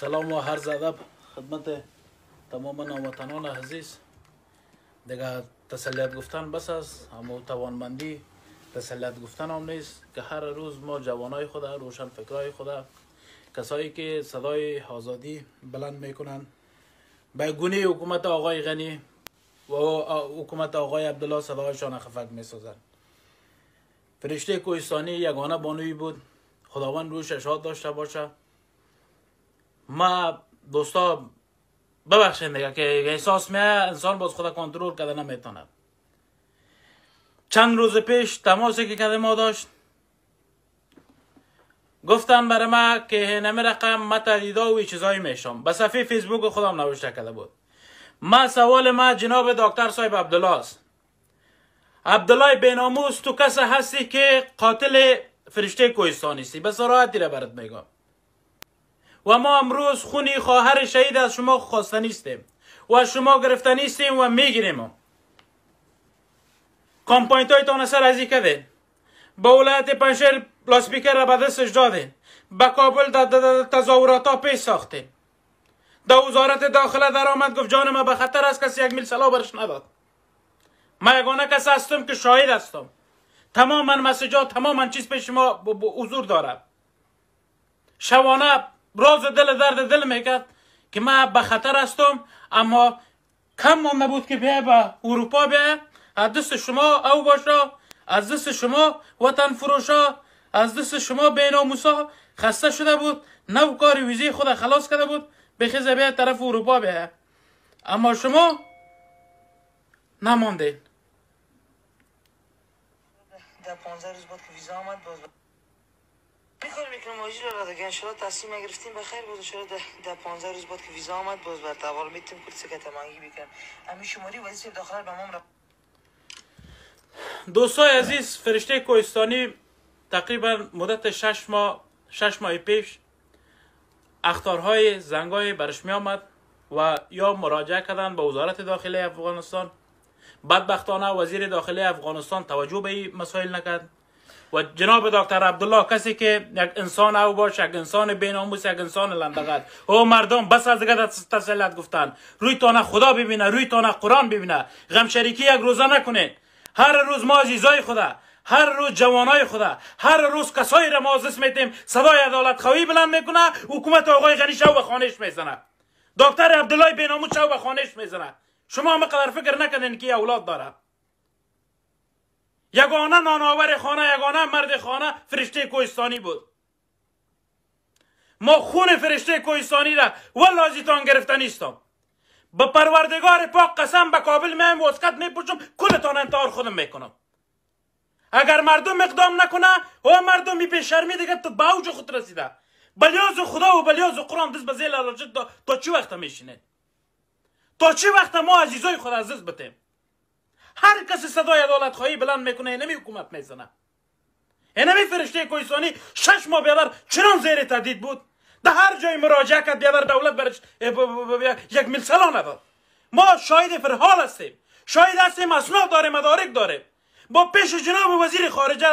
سلام و هر ادب خدمت تمام ناموطنان عزیز دیگه تسلیت گفتن بس است اما توانمندی تسلیت گفتن هم نیست که هر روز ما جوانای خود روشن فکرای خود کسایی که صدای آزادی بلند میکنن به گونه حکومت آقای غنی و حکومت آقای عبدالله صدایشان خفت میسازن فرشته کوهستانی یگانه بانوی بود خداوند روش اشاد داشته باشه ما دوستا ببخشید دیگه که احساس می انسان باز خود کنترل کرده نمیتونه چند روز پیش تماسی که کده ما داشت گفتن برای ما که نمی رقم ما تدیدا و چیزایی میشم به صفحه فیسبوک خودم نوشته کرده بود ما سوال ما جناب دکتر صاحب عبدالله است عبدالله بیناموس تو کس هستی که قاتل فرشته کوهستانی به سراحتی را برات میگم و ما امروز خونی خواهر شهید از شما خواسته نیستیم و از شما گرفته نیستیم و میگیریم کامپاینت های سر ازی کده به ولایت پنشل لاسپیکر را به دستش داده به کابل در تظاهرات پیش ساخته در وزارت داخله در آمد گفت جان ما به خطر است کسی یک میل سلا برش نداد ما یگانه کس هستم که شاهد هستم تماما مسجا تماما چیز پیش ما حضور دارم شوانه راز دل درد دل میکرد که من به خطر هستم اما کم مانده بود که بیا به اروپا بیا از دست شما او باشا از دست شما وطن فروشا از دست شما بیناموسا خسته شده بود نو کار ویزی خود خلاص کرده بود بخیزه بیا طرف اروپا بیا اما شما نماندین در پانزه روز بود که ویزا آمد باز میکنیم میکنم رو دیگه انشالله تصمیم گرفتیم به خیر بود انشالله ده, ده 15 روز بعد که ویزا آمد باز بر تاوال میتیم کرد سکت مانگی بیکن امی شماری وزیر داخل به را دوستای عزیز فرشته کوهستانی تقریبا مدت شش ماه شش ماه پیش اخطارهای زنگای برش می آمد و یا مراجعه کردن به وزارت داخلی افغانستان بدبختانه وزیر داخلی افغانستان توجه به این مسائل نکرد و جناب دکتر عبدالله کسی که یک انسان او باشه یک انسان بیناموس یک انسان لندغت او مردم بس از دیگه تسلیت گفتن روی تانه خدا ببینه روی تانه قرآن ببینه غم شریکی یک روزه نکنید هر روز ما عزیزای خدا هر روز جوانای خدا هر روز کسای را ما میتیم صدای عدالت خواهی بلند میکنه حکومت آقای غنی شو به خانش میزنه دکتر عبدالله بیناموس شو به خانش میزنه شما هم فکر نکنین که اولاد داره یگانه ناناور خانه یگانه مرد خانه فرشته کوهستانی بود ما خون فرشته کوهستانی را ولازیتان گرفته نیستم به پروردگار پاک قسم به کابل میم واسکت میپوشم کلتان انتار خودم میکنم اگر مردم اقدام نکنه او مردم به شرمی دیگه تو به اوج خود رسیده بلیاز خدا و بلیاز قرآن دست به زیل تا چی وقت میشینه تا چی وقت ما عزیزای خود عزیز بتیم هر کس صدای عدالت خواهی بلند میکنه نمی حکومت میزنه اینمی فرشته کوهستانی شش ماه بیادر چنان زیر تهدید بود در هر جای مراجعه کرد بیادر دولت برش یک میل سلا نداد ما شاید فرحال هستیم شاهد هستیم اسناد داره مدارک داره با پیش جناب وزیر خارجه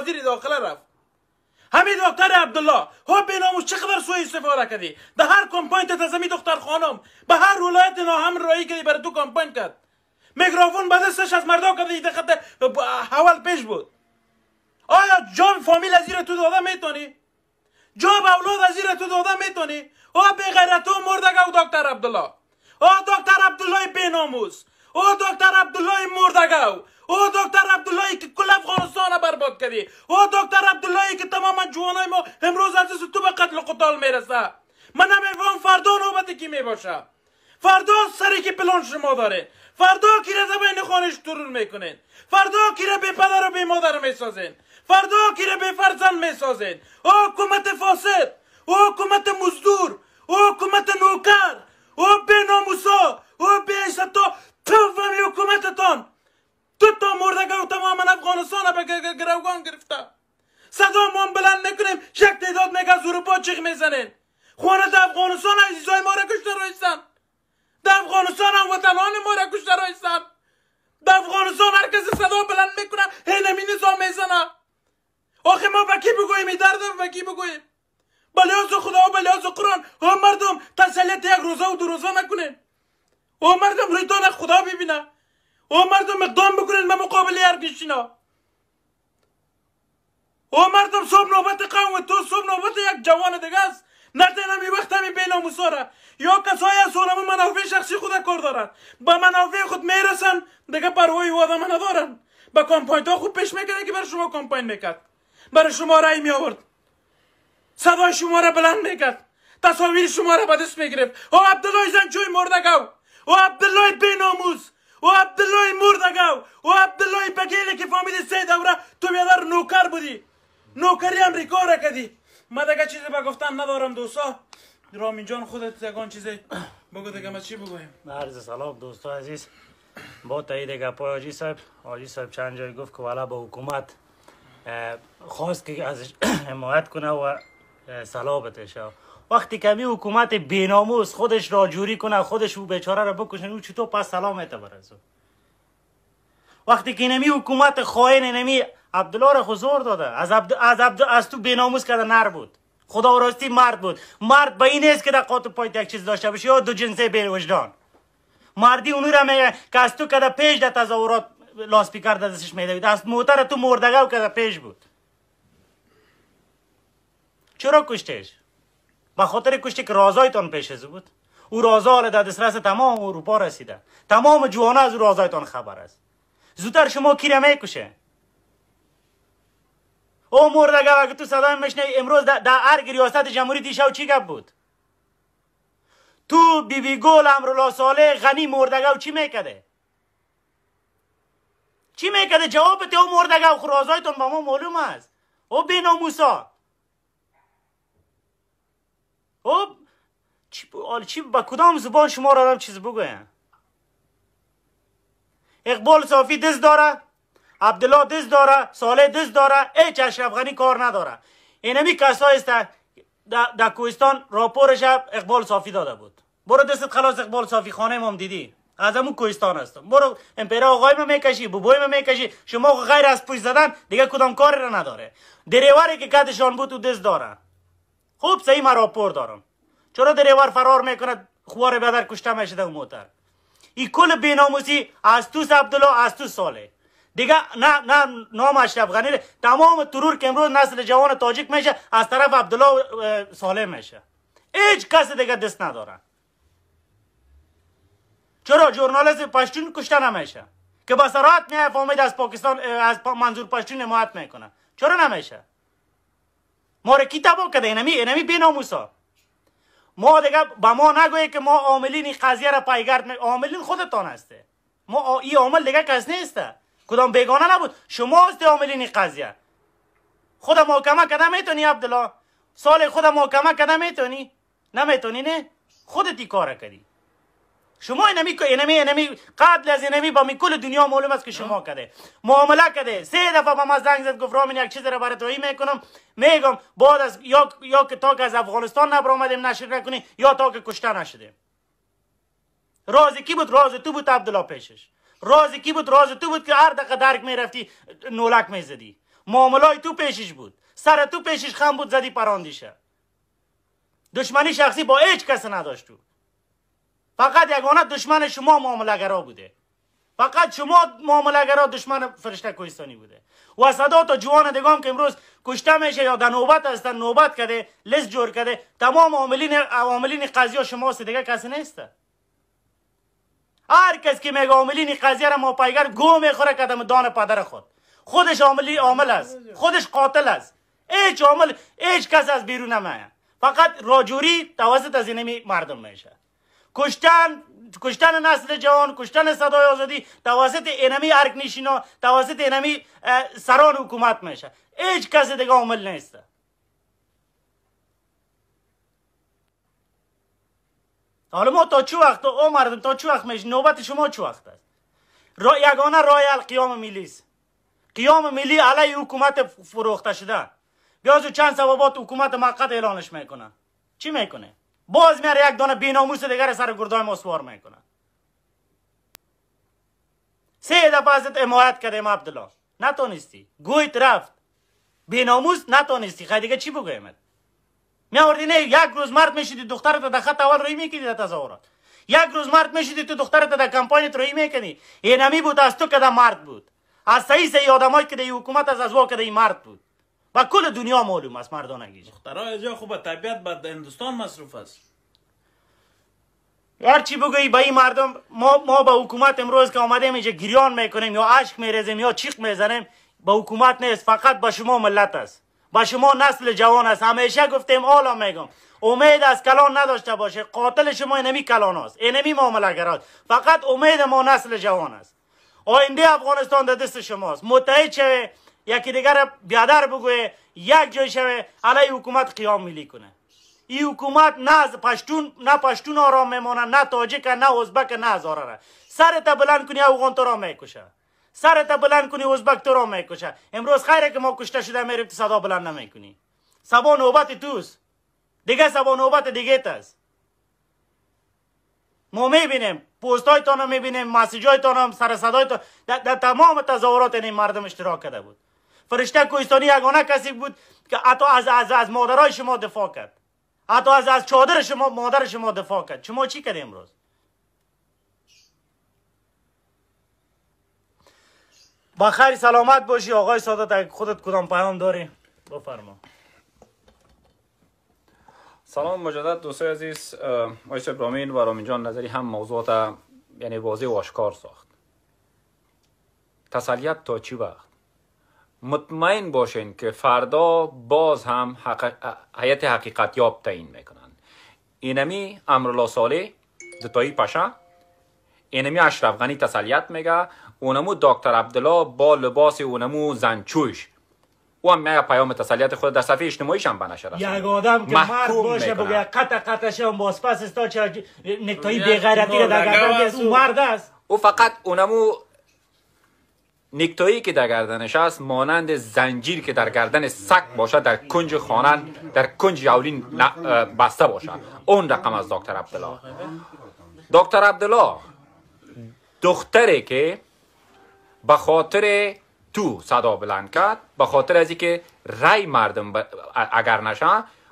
وزیر داخله رفت همین دکتر عبدالله ها به چه خبر سوی استفاده کردی در هر کمپاین تزمی دختر خانم به هر ولایت ناهم رایی کردی برای تو کمپاین کرد میکروفون به دستش از مردا کرده خط اول پیش بود آیا جان فامیل از تو داده میتونی به اولاد از تو داده میتونی او به غیرت مردگاو مردگه دکتر عبدالله او دکتر عبدالله بیناموز او دکتر عبدالله مردگاو او دکتر عبدالله که کل افغانستان برباد کردی او دکتر عبدالله که تمام جوانای ما امروز از تو به قتل و قتال میرسه من نمیفهم فردا نوبت کی میباشه فردا سری که پلان شما داره فردا کی را بین خانش ترور میکنین فردا کی را به پدر و به مادر میسازین فردا کی را به فرزند میسازین او حکومت فاسد او حکومت مزدور او حکومت نوکر او به ناموسا او به و توفم حکومتتان تو تا مردگه و تمام افغانستان به گروگان گرفته صدا ما بلند نکنیم یک تعداد میگه از اروپا چیخ میزنین خونه افغانستان عزیزای ما را کشته رویستن در افغانستان هم وطنان ما را را هستن در افغانستان هر کسی صدا بلند میکنه هینمی نظام میزنه آخه ما به کی بگوییم درد به کی بگوییم به خدا و به قرآن او مردم تسلیت یک روزه و دو روزه نکنین او مردم رویدان خدا ببینه او مردم اقدام بکنین به مقابل هر او مردم صبح نوبت قوم و تو صبح نوبت یک جوان دیگه است نتنم می وقت همین بیناموسا را یا کسایی از و منافع شخصی خود کار با به منافع خود میرسن دیگه پروای آدم ندارن به کمپاین ها خوب پیش میکنه که برای شما کمپاین میکرد برای شما رای می آورد صدای شما را بلند میکرد تصاویر شما را به دست میگرفت او عبدالله زنجوی مردگو او عبدالله بیناموز او عبدالله مردگو او عبدالله بگیلی که فامیل سه دوره تو بیادر نوکر بودی نوکری امریکا را کردی من دیگه چیزی به گفتن ندارم دوستا رامین جان خودت یکان چیزی بگو دیگه ما چی بگویم عرض سلام دوستا عزیز با تایید گپای حاجی صاحب حاجی صاحب چند جای گفت که والا به حکومت خواست که از حمایت کنه و صلاح بتشه وقتی کمی حکومت بیناموس خودش را جوری کنه خودش او بیچاره را بکشن او چطور پس سلام میته وقتی که نمی حکومت خائن نمی عبدالله را حضور داده از, عبد... از, عبد... از تو بیناموز کرده نر بود خدا راستی مرد بود مرد به این نیست که در قاتل پایت یک چیز داشته باشه یا دو جنسه بیروجدان مردی اونو را میگه که از تو کده پیش در تظاهرات لاسپیکر دستش میدوید از موتر تو مردگو کده پیش بود چرا کشتش به خاطر کشتی که رازایتان پیش از بود او رازا حال در دسترس تمام اروپا رسیده تمام جوانه از او رازایتان خبر است زودتر شما کی را میکشه او مردگه اگه تو صدای مشنه امروز در ارگ ریاست جمهوری دیشو چی گفت بود تو بیبی بی گل امرولا صالح غنی مردگو چی میکده چی میکده جواب تو او مردگو خرازایتون با ما معلوم است او بینا موسا او چی, چی با کدام زبان شما را آدم چیز بگویم اقبال صافی دست داره عبدالله دز داره ساله دز داره هیچ اشرف غنی کار نداره اینمی کسایی است در کوهستان راپور شب اقبال صافی داده بود برو دست خلاص اقبال صافی خانه ما دیدی از همون کوهستان هستم برو امپرا آقای ما میکشی بوبوی ما میکشی شما غیر از پوش زدن دیگه کدام کاری را نداره دریوری که قدشان بود و دست داره خوب صحیح ما راپور دارم چرا دریور فرار میکنه خوار بدر کشته میشه در موتر ای کل بیناموسی از تو عبدالله از تو ساله دیگه نه نه نام اشرف غنی تمام ترور که امروز نسل جوان تاجیک میشه از طرف عبدالله صالح میشه هیچ کس دیگه دست نداره. چرا جورنالیست پشتون کشته نمیشه که با سرات میای فهمید از پاکستان از منظور پشتون حمایت میکنه چرا نمیشه ما رو کی کده اینمی اینمی بیناموسا ما دیگه با ما نگوی که ما عاملین این قضیه را پایگرد عاملین خودتان هسته ما ای عامل دیگه کس نیسته کدام بیگانه نبود شما است عاملین این قضیه خود محاکمه کده میتونی عبدالله سال خود محاکمه کده میتونی نمیتونی نه خودتی کار کردی شما اینمی اینمی اینمی قتل از اینمی با کل دنیا معلوم است که شما کرده معامله کرده سه دفعه با ما زنگ زد گفت رامین یک چیز را برای وای میکنم میگم بعد از یا یا که تاک از افغانستان نبر اومدیم نشر نکنی یا تا که کشته نشدیم کی بود راز تو بود عبدالله پیشش راز کی بود راز تو بود که هر دقیقه درک میرفتی نولک میزدی معاملای تو پیشش بود سر تو پیشش خم بود زدی پراندیشه دشمنی شخصی با هیچ کس نداشت تو فقط یگانه دشمن شما معاملگرا بوده فقط شما معاملگرا دشمن فرشته کوهستانی بوده و صدا تا جوان دگام که امروز کشته میشه یا در نوبت هستن نوبت کده لس جور کده تمام عاملین عاملین قضیه شماست دیگه کسی نیسته هر کس که میگه عاملین قضیه را پایگر گو میخوره کدم دان پدر خود خودش عاملی عامل است خودش قاتل است هیچ عامل هیچ کس از بیرون نمیاد فقط راجوری توسط از اینمی مردم میشه کشتن کشتن نسل جوان کشتن صدای آزادی توسط اینمی نشینا توسط اینمی سران حکومت میشه هیچ کس دیگه عامل نیسته. حالا ما تا چه وقت او مردم تا چه وقت میشه؟ نوبت شما چه وقت است را یگانه رای قیام ملی است قیام ملی علیه حکومت فروخته شده بیازو چند سوابات حکومت مقت اعلانش میکنه چی میکنه باز میاره یک دانه بیناموس دیگر سر گردای ما سوار میکنه سه دفعه ازت امایت کردیم عبدالله نتونستی گویت رفت بیناموس نتونستی خیلی دیگه چی بگویمت می نه یک روز مرد میشیدی دخترت در خط اول روی میکردی در تظاهرات یک روز مرد میشیدی تو دخترت در کمپانیت روی میکنی این نمی بود از تو که در مرد بود از صحیح صحیح آدمایی که در حکومت از ازوا که در مرد بود و کل دنیا معلوم است مردانگی دخترای جا خوب طبیعت بعد هندوستان مصروف است هر چی بگویی به این مردم ما ما به حکومت امروز که اومدیم اینجا گریان میکنیم یا اشک میریزیم یا چیخ میزنیم به حکومت نیست فقط به شما ملت است با شما نسل جوان است همیشه گفتیم حالا میگم امید از کلان نداشته باشه قاتل شما اینمی کلان است اینمی معامله فقط امید ما نسل جوان است آینده افغانستان در دست شماست متحد شوه یکی دیگر بیادر بگوه یک جای شوه علیه حکومت قیام ملی کنه این حکومت نه از پشتون نه پشتون آرام میمانه نه تاجیک نه ازبک نه هزاره سر تا بلند کنی افغان تو را میکشه سر تا بلند کنی ازبک تو را میکشه امروز خیره که ما کشته شده میریم تو صدا بلند نمیکنی سبا نوبت توست دیگه سبا نوبت دیگه تست ما میبینیم پوستای تانو میبینیم های تانو سر صدای تانو در, در تمام تظاهرات این مردم اشتراک کرده بود فرشته کویستانی یگانه کسی بود که حتی از از از مادرای شما دفاع کرد حتی از از چادر شما مادر شما دفاع کرد شما چی کرد امروز بخیر سلامت باشی آقای سادات خودت کدام پیام داری بفرما سلام مجدد دوستای عزیز آیس رامین و رامین جان نظری هم موضوعات یعنی واضح و آشکار ساخت تسلیت تا چی وقت مطمئن باشین که فردا باز هم حیات حقیقت یاب تعیین میکنن اینمی امرالله صالح دتایی پشه اینمی اشرف غنی تسلیت میگه اونمو دکتر عبدالله با لباس اونمو زنچوش او هم میگه پیام تسلیت خود در صفحه اجتماعیش هم بنشه یک آدم که مرد باشه بگه قطع قطع شم باز پس استا چه نکتایی بیغیرتی را در گردن او است او فقط اونمو نکتایی که در گردنش است مانند زنجیر که در گردن سگ باشه در کنج خانه در کنج یولین بسته باشه اون رقم از دکتر عبدالله دکتر عبدالله دختری که به خاطر تو صدا بلند کرد به خاطر از که رای مردم اگر نشه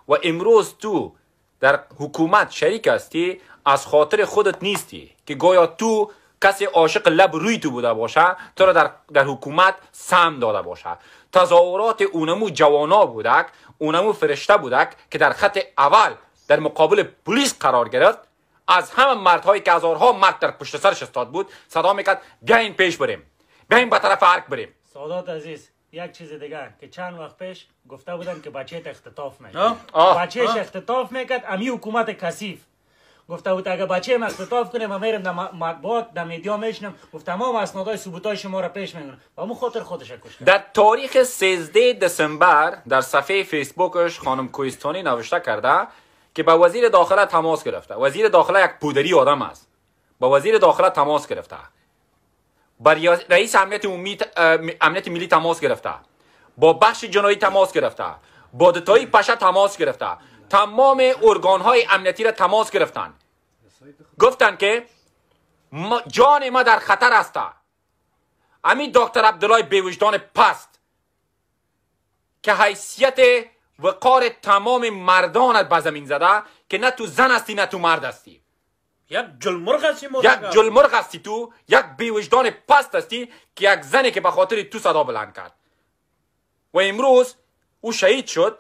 و امروز تو در حکومت شریک هستی از خاطر خودت نیستی که گویا تو کسی عاشق لب روی تو بوده باشه تو را در, در حکومت سم داده باشه تظاهرات اونمو جوانا بودک اونمو فرشته بودک که در خط اول در مقابل پلیس قرار گرفت از همه مردهایی که هزارها مرد در پشت سرش استاد بود صدا میکرد بیاین پیش بریم بیایم به طرف ارک بریم سادات عزیز یک چیز دیگه که چند وقت پیش گفته بودن که بچه اختطاف بچه بچهش اختطاف میکرد امی حکومت کثیف گفته بود اگه بچه ما اختطاف کنه ما میرم در مطبوعات در میدیا میشنم گفت تمام اسنادهای ثبوتای شما را پیش میگیرم و مو خاطر خودش در تاریخ 13 دسامبر در صفحه فیسبوکش خانم کویستانی نوشته کرده که با وزیر داخله تماس گرفته وزیر داخله یک پودری آدم است با وزیر داخله تماس گرفته با رئیس امنیت امنیت ملی تماس گرفته با بخش جنایی تماس گرفته با دتای پشه تماس گرفته تمام ارگان های امنیتی را تماس گرفتن گفتن که جان ما در خطر است امی دکتر عبدالله بیوجدان پست که حیثیت وقار تمام مردان به زمین زده که نه تو زن هستی نه تو مرد هستی یک جلمرغ هستی یک هستی تو یک بیوجدان پست هستی که یک زنی که به تو صدا بلند کرد و امروز او شهید شد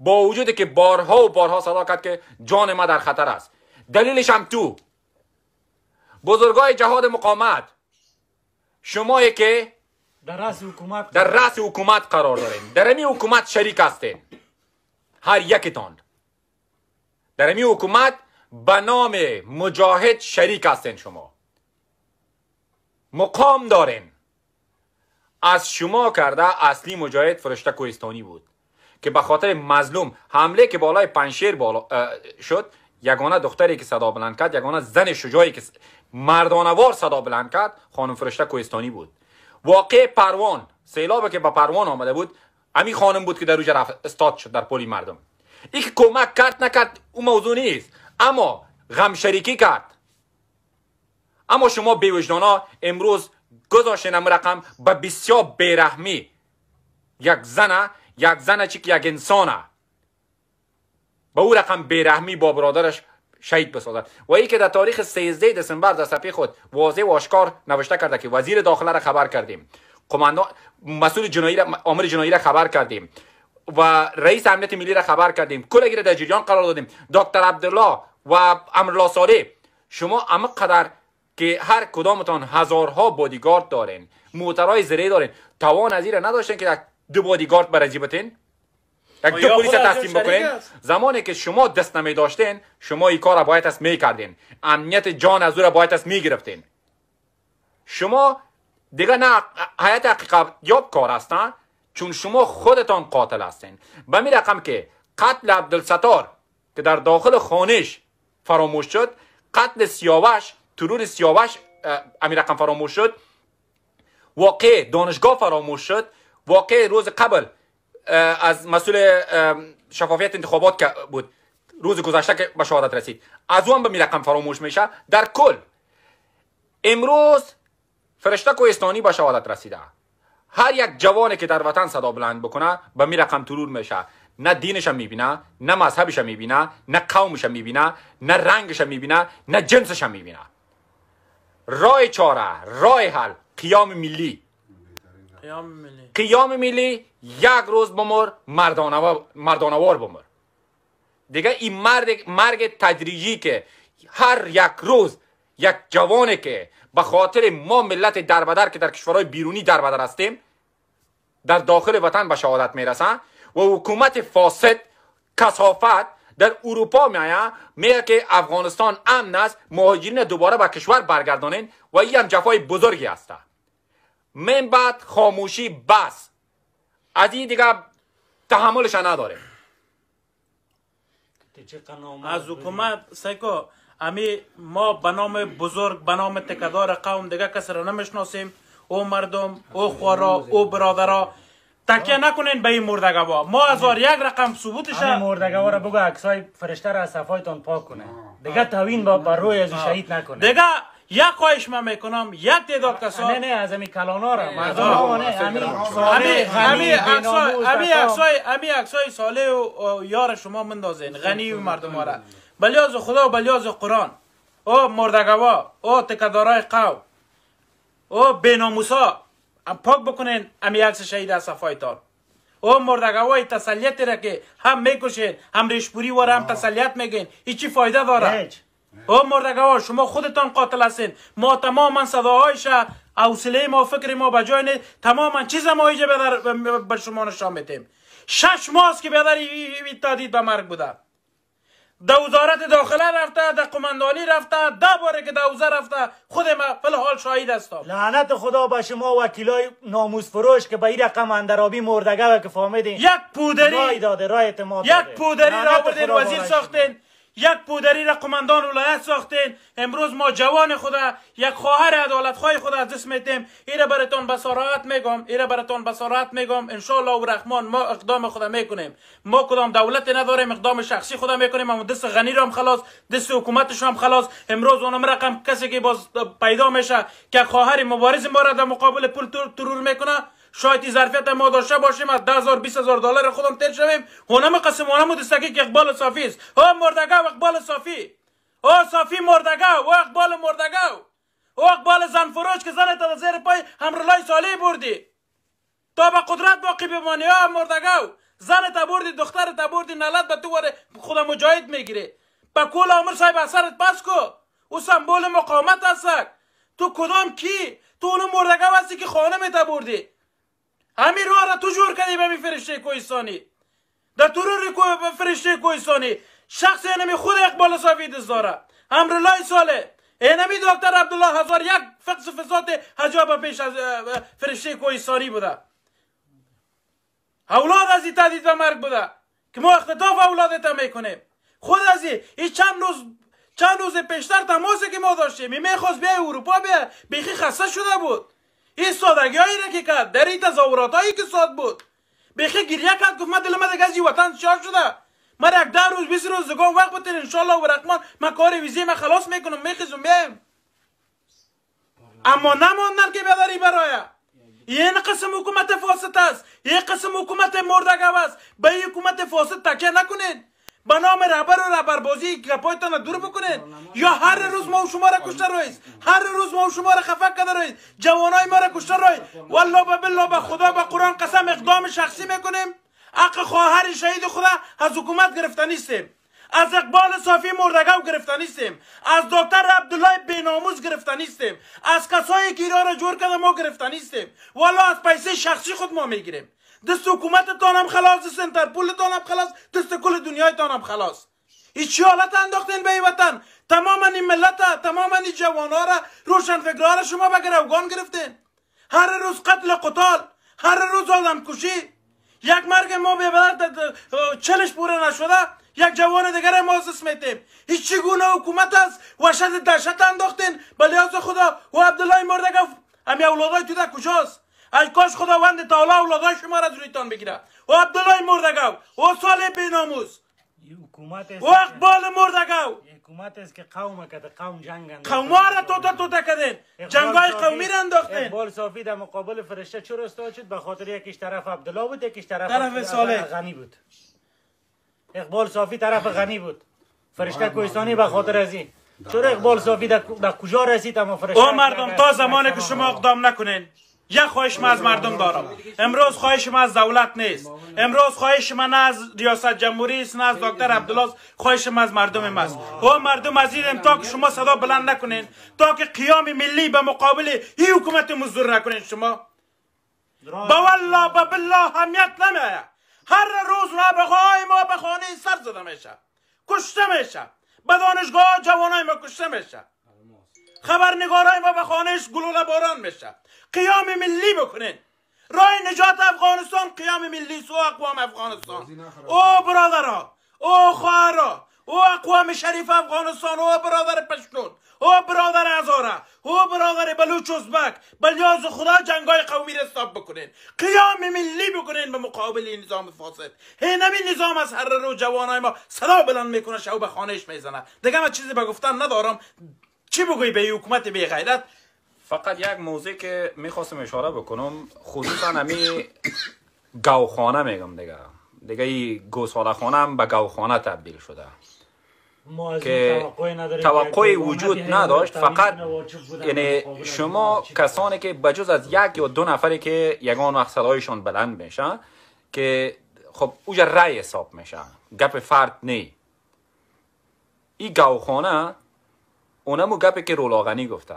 با وجودی که بارها و بارها صدا کرد که جان ما در خطر است دلیلش هم تو بزرگای جهاد مقامت شمایی که در رأس حکومت قرار دارید در امی حکومت شریک هستید هر یکتان در امی حکومت به نام مجاهد شریک هستین شما مقام دارین از شما کرده اصلی مجاهد فرشته کوهستانی بود که به خاطر مظلوم حمله که بالای پنشیر بالا شد یگانه دختری که صدا بلند کرد یگانه زن شجاعی که مردانوار صدا بلند کرد خانم فرشته کوهستانی بود واقع پروان سیلاب که به پروان آمده بود امی خانم بود که در روز رفت استاد شد در پلی مردم ای که کمک کرد نکرد او موضوع نیست اما غم شریکی کرد اما شما بیوجدان امروز گذاشتن رقم به بسیار بیرحمی یک زنه یک زنه چی که یک انسانه به او رقم بیرحمی با برادرش شهید بسازد و ای که در تاریخ 13 دسامبر در صفحه خود واضح و آشکار نوشته کرده که وزیر داخله را خبر کردیم قماندان مسئول جنایی را جنایی را خبر کردیم و رئیس امنیت ملی را خبر کردیم کلگی را در جریان قرار دادیم دکتر عبدالله و امرلا ساره شما اما قدر که هر کدامتان هزارها بادیگارد دارین موترهای زره دارین توان از را نداشتین که دو بادیگارد برای بتین یک دو پلیس تصمیم بکنین زمانی که شما دست نمی داشتین شما این کار را باید از می کردین امنیت جان از او را باید از می گرفتین شما دیگه نه حیات حقیقت یاب کار هستن چون شما خودتان قاتل هستین به می رقم که قتل عبدالستار که در داخل خانش فراموش شد قتل سیاوش ترور سیاوش امیر رقم فراموش شد واقع دانشگاه فراموش شد واقع روز قبل از مسئول شفافیت انتخابات که بود روز گذشته که به شهادت رسید از اون به رقم فراموش میشه در کل امروز فرشته کوهستانی به شهادت رسیده هر یک جوانی که در وطن صدا بلند بکنه به می رقم ترور میشه نه دینش میبینه نه مذهبش میبینه نه قومش میبینه نه رنگش میبینه نه جنسش میبینه رای چاره رای حل قیام ملی قیام ملی قیام ملی یک روز بمر مردانوار بمر دیگه این مرگ تدریجی که هر یک روز یک جوانی که به خاطر ما ملت دربدر که در کشورهای بیرونی دربدر هستیم در داخل وطن به شهادت میرسن و حکومت فاسد کسافت در اروپا میایه میگه که افغانستان امن است مهاجرین دوباره به کشور برگردانین و این هم جفای بزرگی است من بعد خاموشی بس از این دیگه تحملش نداره از حکومت سیکو امی ما به نام بزرگ به نام تکدار قوم دیگه کس را نمیشناسیم او مردم او خوارا او برادرا تکیه نکنین به این مردگوا ما هزار یک رقم ثبوتش این مردگوا را بگو عکسای فرشته را از صفایتان پاک کنه دیگه توین با بر روی از شهید نکنه دیگه یک خواهش من میکنم یک تعداد کسا نه نه از امی کلانا را امی اکسای امی اکسای ساله و یار شما مندازین غنی و مردم را آره. بلیاز خدا و بلیاز قرآن او مردگوا او تکدارای قو او بیناموسا پاک بکنین امی عکس شهید از صفایتان او مردگوای تسلیتی را که هم میکشین هم ریشپوری واره هم تسلیت میگین ای چی فایده داره او مردگوا شما خودتان قاتل هستین ما تماما صداهایش اوصله ما فکر ما بجای نید نیست تماما چیز ما ایجا به شما نشان میتیم شش ماست که بدر ای به مرگ بوده ده وزارت داخله رفته ده قماندانی رفته ده باره که د وزه رفته خود ما فلحال شاهد هستم لعنت خدا به شما وکیلای ناموس فروش که به این رقم اندرابی مردگه و که فهمیدین یک پودری رای داده رای اعتماد یک پودری را بردین وزیر ساختین یک پودری را قماندان ولایت ساختین امروز ما جوان خدا یک خواهر عدالت خواهی خود از دست میتیم ایرا براتون بسارات میگم ایرا براتون بسارات میگم ان و رحمان ما اقدام خود میکنیم ما کدام دولت نداریم اقدام شخصی خود میکنیم اما دست غنی را هم خلاص دست حکومتش هم خلاص امروز اونم رقم کسی که باز پیدا میشه که خواهر مبارز ما را در مقابل پول ترور میکنه شاید ظرفیت ما داشته باشیم از 10000 20000 دلار خودم تل شویم هونم قسم و دستکی که اقبال صافی است ها مردگا اقبال صافی ها صافی مردگا و اقبال مردگا او اقبال زن فروش که زن تا زیر پای همرلای سالی بردی تا به قدرت باقی بمانی ها مردگاو. زن تا بردی دختر تا بردی نلت به تو وره خود مجاهد میگیره به کل عمر صاحب اثرت پس کو او سمبول مقاومت هستک تو کدام کی تو اون مردگا هستی که خانه تا بردی همین راه را تو جور کردی به فرشته کویستانی در به فرشته کویستانی شخص اینمی خود اقبال دست داره امرالله ساله اینمی دکتر عبدالله هزار یک فقص فساد حجاب پیش از فرشته کویستانی بوده اولاد از این تدید مرگ بوده که ما اختطاف اولاد تا میکنیم خود ازی این چند روز چند روز پیشتر تماسی که ما داشتیم میخواست بیای اروپا بیا بیخی خسته شده بود این سادگی هایی را که کرد در این تظاهرات هایی که ساد بود بیخی گریه کرد گفت من دل من دیگه از وطن شار شده من یک ده روز بیست روز دگاه وقت بتر انشالله و رقمان من کار ویزی من خلاص میکنم میخیزم بیم اما نماندن که بداری برای این قسم حکومت فاسد است این قسم حکومت مردگو است به این حکومت فاسد تکیه نکنید به نام رهبر و رهبر بازی گپایتان دور بکنید یا هر روز ما و شما را کشته روید هر روز ما و شما را خفه کرده روید جوانای ما را کشته روید والله به بالله به خدا به قرآن قسم اقدام شخصی میکنیم حق خواهر شهید خدا از حکومت گرفته نیستیم از اقبال صافی مردگاو گرفته نیستیم از دکتر عبدالله بیناموز گرفته نیستیم از کسایی که ایران را جور کرده ما گرفته نیستیم والا از پیسه شخصی خود ما میگیریم دست حکومتتان هم خلاص دست انترپول هم خلاص دست کل دنیایتان هم خلاص هیچ چی حالت انداختین به وطن تمام این ملت تمام این ها را روشن فکرها شما به گروگان گرفتین هر روز قتل قتال هر روز آدم کشی یک مرگ ما به چلش پوره نشده یک جوان دیگر مازس میتیم هیچ گونه حکومت است وحشت دهشت انداختین به لحاظ خدا و عبدالله مرده گفت همی اولادای تو کجاست ای کاش خداوند تعالی اولادای شما را دوریتان بگیره او عبدالله مردگو او صالح بیناموز حکومت او اقبال مردگو حکومت است که قوم قوم جنگ انداخت تو را توتا توتا کردین جنگای قومی را انداختین اقبال صافی در مقابل فرشته چرا استاد شد به یکیش طرف عبدالله بود یکیش طرف طرف غنی بود اقبال صافی طرف غنی بود فرشته کوهستانی بخاطر خاطر از این چرا اقبال صافی در کجا رسید اما فرشته او مردم تا زمانی که شما اقدام نکنین یک خواهش من از مردم دارم امروز خواهش من از دولت نیست امروز خواهش من از ریاست جمهوری است نه از دکتر عبدالله خواهش من از مردم است او مردم عزیزم تا که شما صدا بلند نکنین تا که قیام ملی به مقابل این حکومت مزدور نکنین شما با والله با بالله همیت نمیه هر روز را به ما به خانه سر زده میشه کشته میشه به دانشگاه جوانای ما کشته میشه خبرنگارای ما به خانهش گلوله باران میشه قیام ملی بکنین رای نجات افغانستان قیام ملی سو اقوام افغانستان او برادرها او خواهرها او اقوام شریف افغانستان او برادر پشتون او برادر ازاره او برادر بلوچ ازبک بلیاز خدا جنگای قومی را حساب بکنین قیام ملی بکنین به مقابل نظام فاسد هینمی نظام از هر رو جوانای ما صدا بلند میکنه شو به خانهش میزنه دیگه من چیزی به گفتن ندارم چی بگوی به حکومت بی غیرت فقط یک موضوع که میخواستم اشاره بکنم خصوصا همی گوخانه میگم دیگه دیگه ای گوساله خانه هم به گوخانه تبدیل شده که توقع وجود نداشت فقط یعنی شما کسانی که بجز از یک یا دو نفری که یگان وقت هایشان بلند میشن که خب اوجا رای حساب میشه گپ فرد نی این گوخانه اونمو گپی که رولاغنی گفته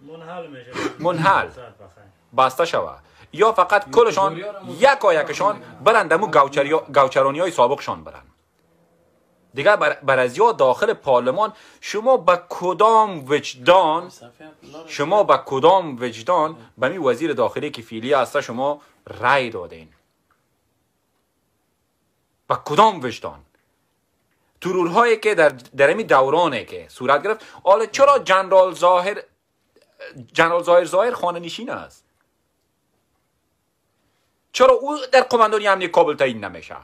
منحل میشه منحل بسته شوه یا فقط کلشان یکا یکشان برند دمو گوچرانی های سابقشان برند دیگر بر از داخل پارلمان شما به کدام وجدان شما به کدام وجدان به می وزیر داخلی که فیلی هسته شما رای دادین به کدام وجدان ترورهایی که در درمی دورانه که صورت گرفت حالا چرا جنرال ظاهر جنرال زایر زایر خانه نشین است چرا او در قماندانی امنی کابل تعیین نمیشه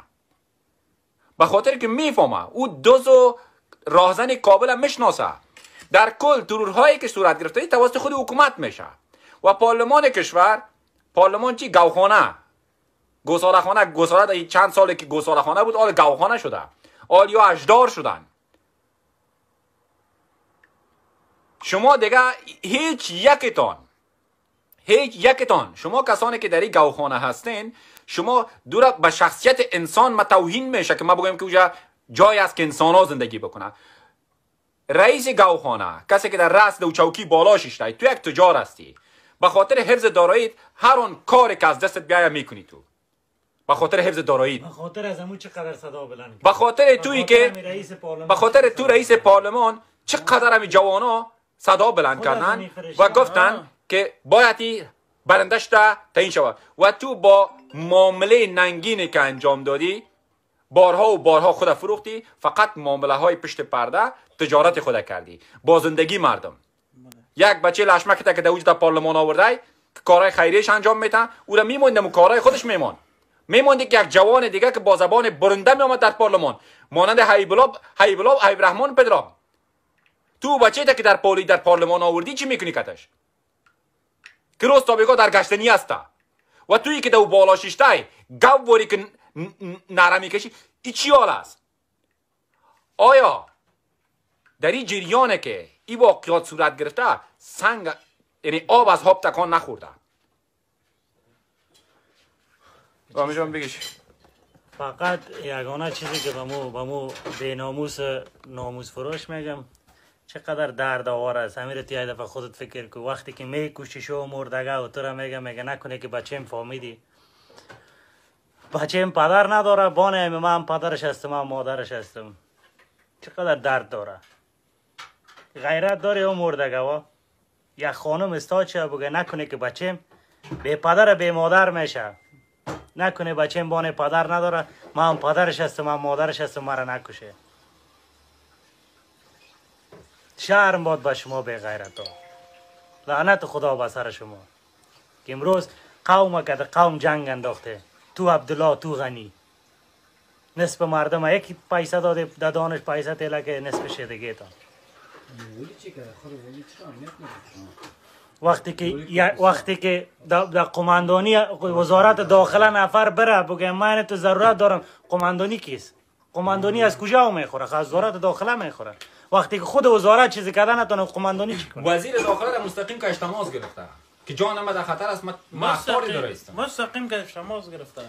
به خاطر که میفهمه او دوز و راهزن کابل هم میشناسه در کل ترورهایی که صورت گرفته توسط خود حکومت میشه و پارلمان کشور پارلمان چی گوخانه گوساله خانه گوساله چند سالی که گوساله بود آل آره گوخانه شده آل یا اجدار شدن شما دیگه هیچ یکتان هیچ یکتان شما کسانی که در این گوخانه هستین شما دور به شخصیت انسان ما توهین میشه که ما بگویم که اونجا جای است که انسان ها زندگی بکنن رئیس گوخانه کسی که در رأس دو چوکی بالا شیشتای تو یک تجار هستی به خاطر حفظ داراییت هر اون کاری که از دستت بیای میکنی تو به خاطر حفظ دارایی به خاطر از همون چقدر صدا بلند به خاطر تویی که به خاطر تو رئیس پارلمان چقدر هم جوانا صدا بلند کردن و گفتن که بایدی برندشت تا تعیین شود و تو با معامله ننگینی که انجام دادی بارها و بارها خود فروختی فقط معامله های پشت پرده تجارت خود کردی با زندگی مردم بله. یک بچه لشمکت که در وجود پارلمان آورده که کارهای خیریش انجام میتن او را میموند و کارهای خودش میمان میموندی که یک جوان دیگه که با زبان برنده میامد در پارلمان مانند حیبلاب حیبلاب حیب پدرام تو بچه تا که در پولی در پارلمان آوردی چی میکنی کتش کروس تابیگا در گشتنی هستا و توی که دو بالا ششتای گو بوری که نره میکشی ای چی حال است آیا در این جریانه که ای واقعات صورت گرفته سنگ یعنی آب از هاب تکان نخورده جان بگیش فقط یگانه چیزی که به مو به مو ناموس فروش میگم چقدر درد آور است امیر تو یه دفعه خودت فکر کو وقتی که می کوشی و مردگه و تو را میگه میگه نکنه که بچم فامیدی بچم پدر نداره بانه من پدرش هستم من مادرش هستم چقدر درد داره غیرت داره او مردگه و یک خانم استاچه بگه نکنه که بچم به پدر به مادر میشه نکنه بچم بانه پدر نداره من پدرش هستم من مادرش هستم مرا نکشه شرم باد با شما به غیرت ها لعنت خدا با سر شما که امروز قوم که قوم جنگ انداخته تو عبدالله تو غنی نصف مردم یکی پیسه داده در دانش پیسه تیله که نصف شدگی تا وقتی که خب وقتی که در قماندانی خب وزارت داخله نفر بره بگه من تو ضرورت دارم قماندانی کیست قماندانی از کجا میخوره خواهد وزارت داخله میخوره وقتی که خود وزارت چیزی کرده نتونه قماندانی چی کنه وزیر داخله را مستقیم که اشتماس گرفته که جان ما در خطر است ما داره است مستقیم که اشتماس گرفته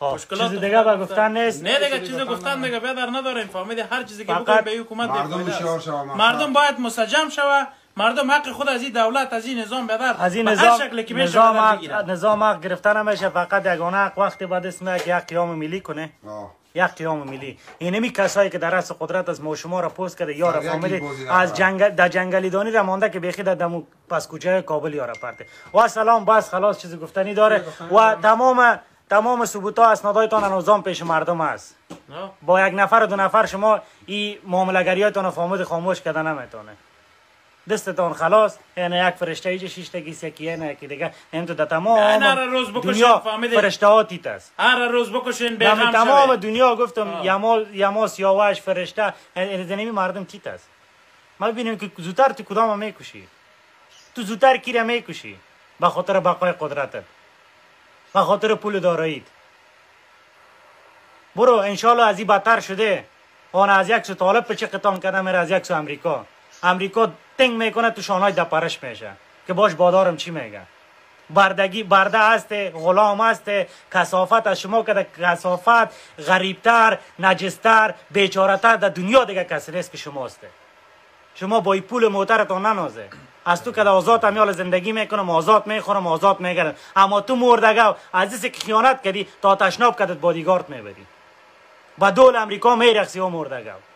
خب، مشکلات چیز دیگه با گفتن نیست نه دیگه چیز گفتن دیگه بیادر نداریم فهمیده هر چیزی که بگوی به حکومت مردم مردم باید مسجم شوه مردم حق خود از این دولت از این نظام بدر از این نظام شکلی که حق نظام حق گرفتن همشه فقط یگانه حق وقتی بعد اسم یک قیام ملی کنه آه. یک قیام ملی اینمی یعنی کسایی که در رس قدرت از ما شما را پست کرده یا را از جنگل در جنگلی دانی را مانده که بیخی در دمو پس کوچه کابل یا را پرده و سلام بس خلاص چیزی گفتنی داره و تمام تمام ثبوت ها اسنادایتان انوزان پیش مردم است با یک نفر دو نفر شما این معاملگریاتان فامد خاموش کرده نمیتونه دستتان خلاص یعنی یک فرشته ایج شش تا گیس یکی یکی دیگه این تو تمام دنیا روز فرشته ها تاس هر روز بکشین به هم تمام دنیا گفتم یمال یماس یاوش فرشته این زنیمی مردم تیت است ما ببینیم که زودتر تو کدام میکشی تو زودتر کی را میکشی به خاطر بقای قدرتت به خاطر پول داراییت برو انشالله از این بدتر شده آن از یک سو طالب پچه قطان کرده از یک سو امریکا امریکا تنگ میکنه تو شانهای پرش میشه که باش بادارم چی میگه بردگی برده است غلام است کسافت از شما که کسافت غریبتر نجستر بیچارتر در دنیا دیگه کسی نیست که شماست شما با این پول موترتان ننازه از تو که آزاد همیال زندگی میکنم آزاد میخورم آزاد میگردم اما تو از عزیز که خیانت کردی تا تشناب کدت بادیگارت میبری با دول امریکا میرخسی و